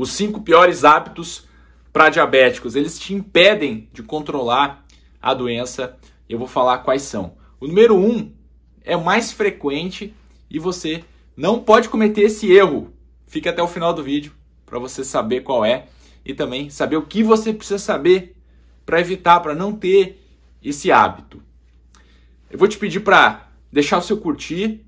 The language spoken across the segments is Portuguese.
Os cinco piores hábitos para diabéticos, eles te impedem de controlar a doença. Eu vou falar quais são. O número um é mais frequente e você não pode cometer esse erro. Fica até o final do vídeo para você saber qual é e também saber o que você precisa saber para evitar, para não ter esse hábito. Eu vou te pedir para deixar o seu curtir.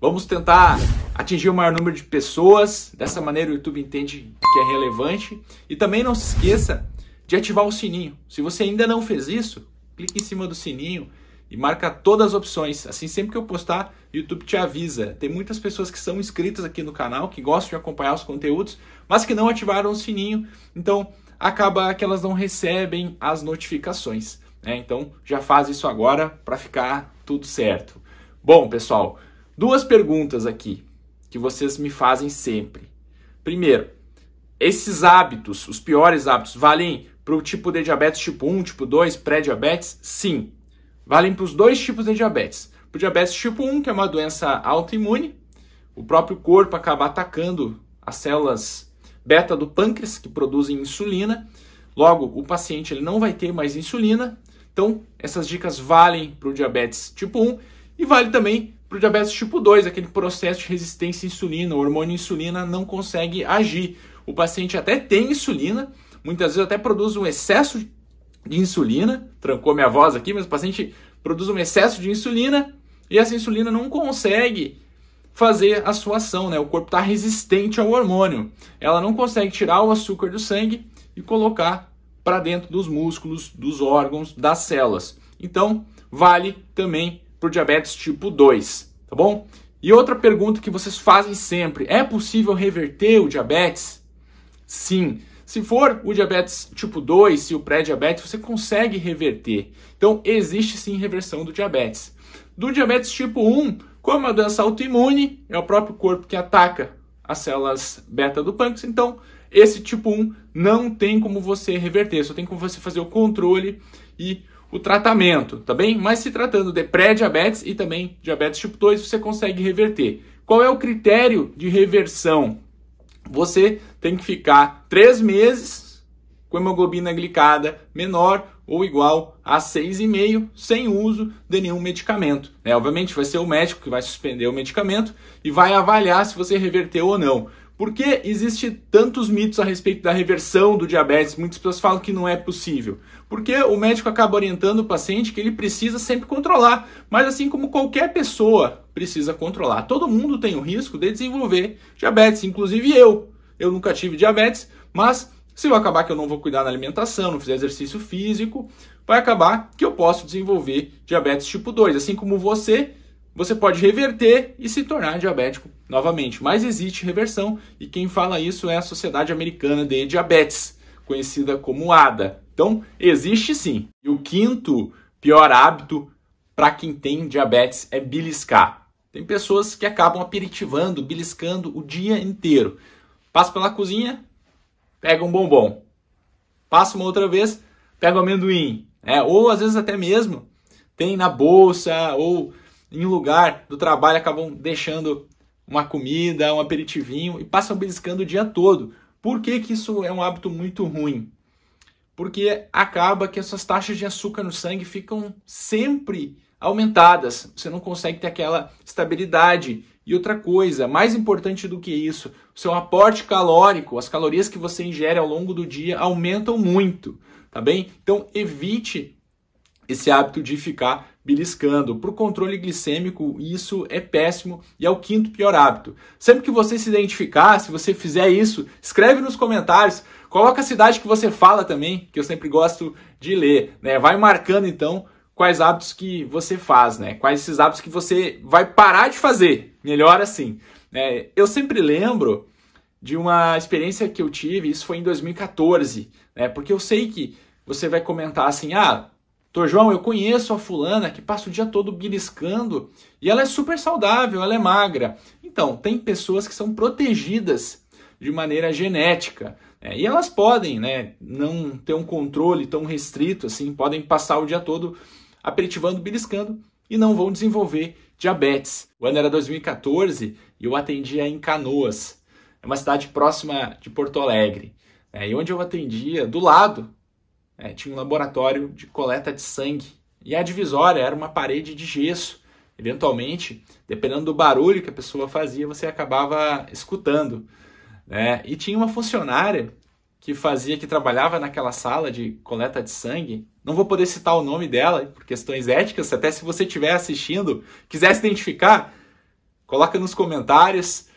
Vamos tentar atingir o maior número de pessoas. Dessa maneira o YouTube entende que é relevante. E também não se esqueça de ativar o sininho. Se você ainda não fez isso, clique em cima do sininho e marca todas as opções. Assim, sempre que eu postar, o YouTube te avisa. Tem muitas pessoas que são inscritas aqui no canal, que gostam de acompanhar os conteúdos, mas que não ativaram o sininho. Então, acaba que elas não recebem as notificações. Né? Então, já faz isso agora para ficar tudo certo. Bom, pessoal, duas perguntas aqui que vocês me fazem sempre. Primeiro, esses hábitos, os piores hábitos, valem para o tipo de diabetes tipo 1, tipo 2, pré-diabetes? Sim. Valem para os dois tipos de diabetes. Para o diabetes tipo 1, que é uma doença autoimune, o próprio corpo acaba atacando as células beta do pâncreas, que produzem insulina. Logo, o paciente ele não vai ter mais insulina. Então, essas dicas valem para o diabetes tipo 1 e vale também para o diabetes tipo 2, aquele processo de resistência à insulina, o hormônio insulina não consegue agir. O paciente até tem insulina, muitas vezes até produz um excesso de insulina, trancou minha voz aqui, mas o paciente produz um excesso de insulina e essa insulina não consegue fazer a sua ação, né? O corpo está resistente ao hormônio. Ela não consegue tirar o açúcar do sangue e colocar para dentro dos músculos, dos órgãos, das células. Então, vale também para o diabetes tipo 2, tá bom? E outra pergunta que vocês fazem sempre: é possível reverter o diabetes? Sim. Se for o diabetes tipo 2, se o pré-diabetes, você consegue reverter. Então, existe sim reversão do diabetes. Do diabetes tipo 1, como é uma doença autoimune, é o próprio corpo que ataca as células beta do pâncreas, então esse tipo 1 não tem como você reverter, só tem como você fazer o controle e o tratamento, tá bem? Mas se tratando de pré-diabetes e também diabetes tipo 2, você consegue reverter. Qual é o critério de reversão? Você tem que ficar três meses com hemoglobina glicada menor ou igual a 6,5 sem uso de nenhum medicamento. É Obviamente vai ser o médico que vai suspender o medicamento e vai avaliar se você reverteu ou não. Por que existe tantos mitos a respeito da reversão do diabetes? Muitas pessoas falam que não é possível. Porque o médico acaba orientando o paciente que ele precisa sempre controlar. Mas assim como qualquer pessoa precisa controlar, todo mundo tem o risco de desenvolver diabetes, inclusive eu. Eu nunca tive diabetes, mas se eu acabar que eu não vou cuidar da alimentação, não fizer exercício físico, vai acabar que eu posso desenvolver diabetes tipo 2, assim como você você pode reverter e se tornar diabético novamente. Mas existe reversão e quem fala isso é a Sociedade Americana de Diabetes, conhecida como ADA. Então, existe sim. E o quinto pior hábito para quem tem diabetes é beliscar. Tem pessoas que acabam aperitivando, beliscando o dia inteiro. Passa pela cozinha, pega um bombom. Passa uma outra vez, pega um amendoim. É, ou às vezes até mesmo tem na bolsa ou em lugar do trabalho acabam deixando uma comida, um aperitivinho e passam beliscando o dia todo. Por que, que isso é um hábito muito ruim? Porque acaba que essas taxas de açúcar no sangue ficam sempre aumentadas. Você não consegue ter aquela estabilidade. E outra coisa, mais importante do que isso, o seu aporte calórico, as calorias que você ingere ao longo do dia aumentam muito, tá bem? Então evite esse hábito de ficar beliscando. Para o controle glicêmico, isso é péssimo e é o quinto pior hábito. Sempre que você se identificar, se você fizer isso, escreve nos comentários, coloca a cidade que você fala também, que eu sempre gosto de ler. Né? Vai marcando então quais hábitos que você faz, né? quais esses hábitos que você vai parar de fazer. Melhor assim. Né? Eu sempre lembro de uma experiência que eu tive, isso foi em 2014, né? porque eu sei que você vai comentar assim, ah, Doutor João, eu conheço a fulana que passa o dia todo beliscando e ela é super saudável, ela é magra. Então, tem pessoas que são protegidas de maneira genética. Né? E elas podem né, não ter um controle tão restrito assim, podem passar o dia todo aperitivando, beliscando e não vão desenvolver diabetes. O ano era 2014 e eu atendia em Canoas, é uma cidade próxima de Porto Alegre. Né? E onde eu atendia, do lado é, tinha um laboratório de coleta de sangue. E a divisória era uma parede de gesso. Eventualmente, dependendo do barulho que a pessoa fazia, você acabava escutando. Né? E tinha uma funcionária que fazia, que trabalhava naquela sala de coleta de sangue. Não vou poder citar o nome dela por questões éticas, até se você estiver assistindo, quiser se identificar, coloca nos comentários.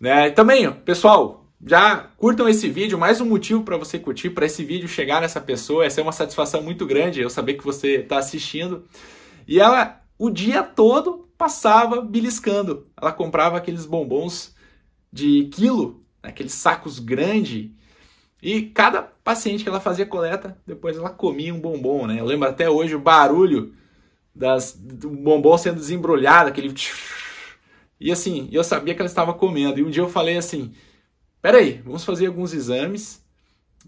Né? E também, pessoal, já curtam esse vídeo, mais um motivo para você curtir, para esse vídeo chegar nessa pessoa. Essa é uma satisfação muito grande, eu saber que você está assistindo. E ela, o dia todo, passava beliscando. Ela comprava aqueles bombons de quilo, aqueles sacos grandes. E cada paciente que ela fazia coleta, depois ela comia um bombom, né? Eu lembro até hoje o barulho das, do bombom sendo desembrulhado, aquele... E assim, eu sabia que ela estava comendo. E um dia eu falei assim peraí, vamos fazer alguns exames,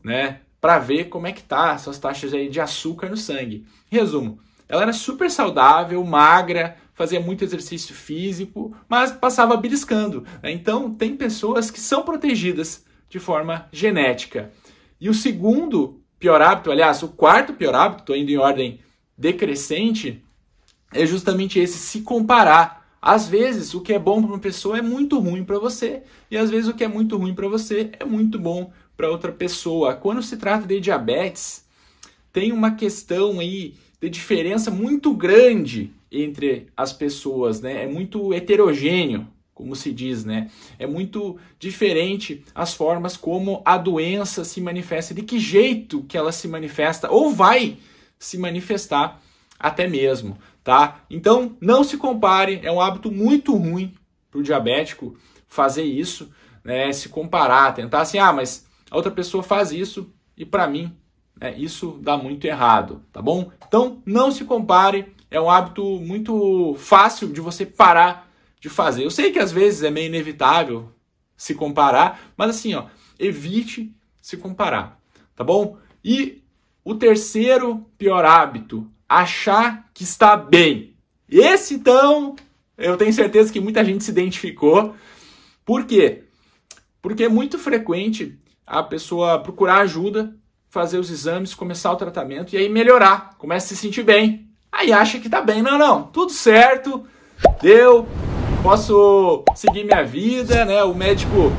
né? Para ver como é que tá suas taxas aí de açúcar no sangue. Resumo, ela era super saudável, magra, fazia muito exercício físico, mas passava beliscando. Né? Então, tem pessoas que são protegidas de forma genética. E o segundo pior hábito, aliás, o quarto pior hábito, indo em ordem decrescente, é justamente esse se comparar às vezes, o que é bom para uma pessoa é muito ruim para você, e às vezes o que é muito ruim para você é muito bom para outra pessoa. Quando se trata de diabetes, tem uma questão aí de diferença muito grande entre as pessoas, né? É muito heterogêneo, como se diz, né? É muito diferente as formas como a doença se manifesta, de que jeito que ela se manifesta ou vai se manifestar até mesmo tá? Então, não se compare, é um hábito muito ruim para o diabético fazer isso, né? Se comparar, tentar assim, ah, mas a outra pessoa faz isso e para mim, né, isso dá muito errado, tá bom? Então, não se compare, é um hábito muito fácil de você parar de fazer. Eu sei que às vezes é meio inevitável se comparar, mas assim, ó, evite se comparar, tá bom? E o terceiro pior hábito achar que está bem. Esse então, eu tenho certeza que muita gente se identificou. Por quê? Porque é muito frequente a pessoa procurar ajuda, fazer os exames, começar o tratamento e aí melhorar, começa a se sentir bem. Aí acha que está bem. Não, não, tudo certo, deu, posso seguir minha vida, né? O médico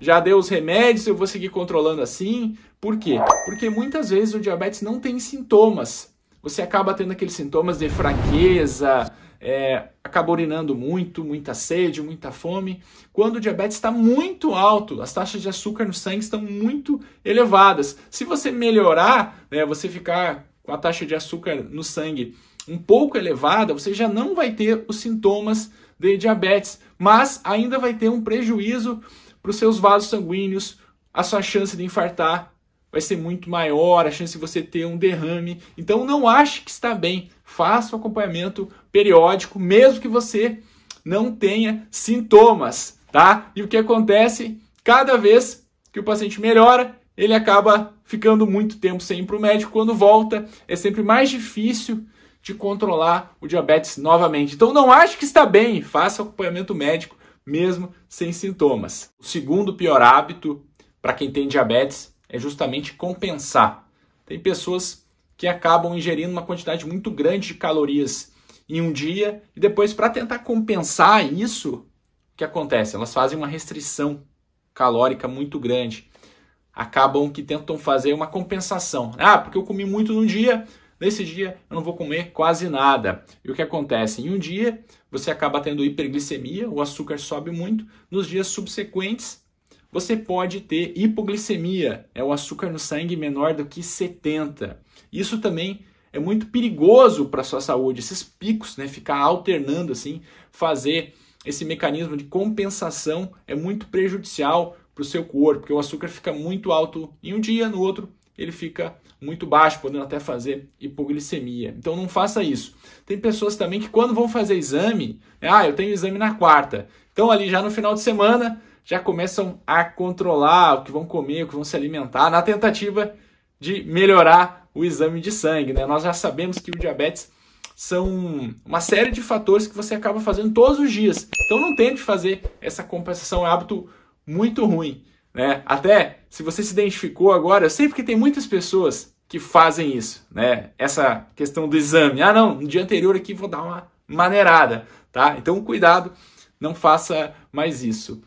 já deu os remédios, eu vou seguir controlando assim. Por quê? Porque muitas vezes o diabetes não tem sintomas você acaba tendo aqueles sintomas de fraqueza, é, acaba urinando muito, muita sede, muita fome. Quando o diabetes está muito alto, as taxas de açúcar no sangue estão muito elevadas. Se você melhorar, né, você ficar com a taxa de açúcar no sangue um pouco elevada, você já não vai ter os sintomas de diabetes, mas ainda vai ter um prejuízo para os seus vasos sanguíneos, a sua chance de infartar vai ser muito maior a chance de você ter um derrame. Então não ache que está bem, faça o um acompanhamento periódico, mesmo que você não tenha sintomas, tá? E o que acontece? Cada vez que o paciente melhora, ele acaba ficando muito tempo sem ir para o médico. Quando volta, é sempre mais difícil de controlar o diabetes novamente. Então não ache que está bem, faça acompanhamento médico mesmo sem sintomas. O segundo pior hábito para quem tem diabetes é justamente compensar. Tem pessoas que acabam ingerindo uma quantidade muito grande de calorias em um dia e depois, para tentar compensar isso, o que acontece? Elas fazem uma restrição calórica muito grande. Acabam que tentam fazer uma compensação. Ah, porque eu comi muito num dia, Nesse dia eu não vou comer quase nada. E o que acontece? Em um dia você acaba tendo hiperglicemia, o açúcar sobe muito. Nos dias subsequentes você pode ter hipoglicemia, é o açúcar no sangue menor do que 70. Isso também é muito perigoso para a sua saúde, esses picos, né? Ficar alternando assim, fazer esse mecanismo de compensação é muito prejudicial para o seu corpo, porque o açúcar fica muito alto em um dia, no outro ele fica muito baixo, podendo até fazer hipoglicemia. Então não faça isso. Tem pessoas também que quando vão fazer exame, né, ah, eu tenho exame na quarta. Então ali já no final de semana já começam a controlar o que vão comer, o que vão se alimentar, na tentativa de melhorar o exame de sangue. Né? Nós já sabemos que o diabetes são uma série de fatores que você acaba fazendo todos os dias. Então não tente fazer essa compensação, é um hábito muito ruim. Né? Até se você se identificou agora, eu sei porque tem muitas pessoas que fazem isso, né? Essa questão do exame. Ah, não, no dia anterior aqui vou dar uma maneirada, tá? Então cuidado, não faça mais isso.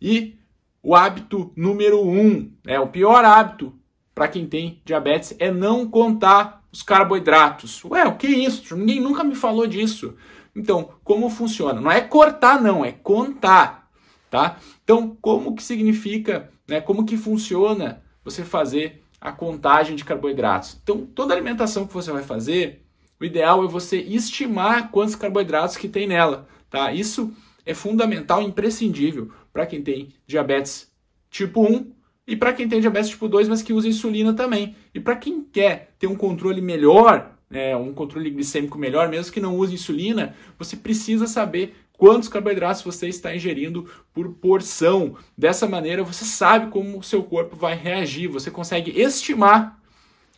E o hábito número um, é né, o pior hábito para quem tem diabetes é não contar os carboidratos. Ué, o que é isso? Ninguém nunca me falou disso. Então, como funciona? Não é cortar, não, é contar, tá? Então, como que significa, né? Como que funciona você fazer a contagem de carboidratos? Então, toda alimentação que você vai fazer, o ideal é você estimar quantos carboidratos que tem nela, tá? Isso é fundamental, imprescindível para quem tem diabetes tipo 1 e para quem tem diabetes tipo 2, mas que usa insulina também. E para quem quer ter um controle melhor, né, um controle glicêmico melhor, mesmo que não use insulina, você precisa saber quantos carboidratos você está ingerindo por porção. Dessa maneira, você sabe como o seu corpo vai reagir, você consegue estimar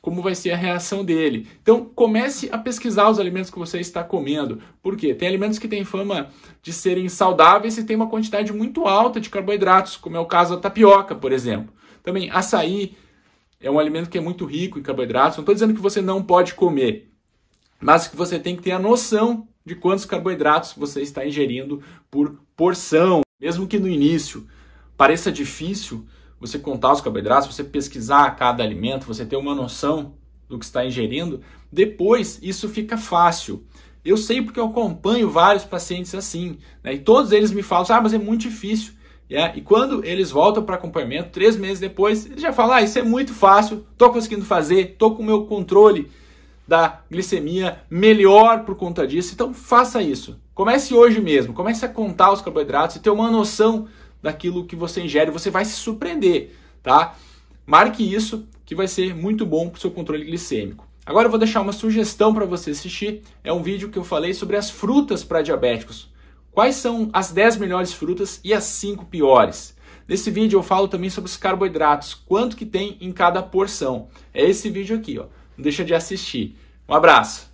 como vai ser a reação dele. Então, comece a pesquisar os alimentos que você está comendo. Por quê? Tem alimentos que têm fama de serem saudáveis e têm uma quantidade muito alta de carboidratos, como é o caso da tapioca, por exemplo. Também açaí é um alimento que é muito rico em carboidratos. Não estou dizendo que você não pode comer, mas que você tem que ter a noção de quantos carboidratos você está ingerindo por porção. Mesmo que no início pareça difícil, você contar os carboidratos, você pesquisar cada alimento, você ter uma noção do que está ingerindo, depois isso fica fácil. Eu sei porque eu acompanho vários pacientes assim, né? e todos eles me falam, ah, mas é muito difícil. Yeah? É, e quando eles voltam para acompanhamento, três meses depois, eles já falam, ah, isso é muito fácil, estou conseguindo fazer, estou com o meu controle da glicemia melhor por conta disso. Então faça isso. Comece hoje mesmo, comece a contar os carboidratos e ter uma noção daquilo que você ingere, você vai se surpreender, tá? Marque isso, que vai ser muito bom para o seu controle glicêmico. Agora eu vou deixar uma sugestão para você assistir, é um vídeo que eu falei sobre as frutas para diabéticos. Quais são as 10 melhores frutas e as 5 piores? Nesse vídeo eu falo também sobre os carboidratos, quanto que tem em cada porção. É esse vídeo aqui, ó. Não deixa de assistir. Um abraço!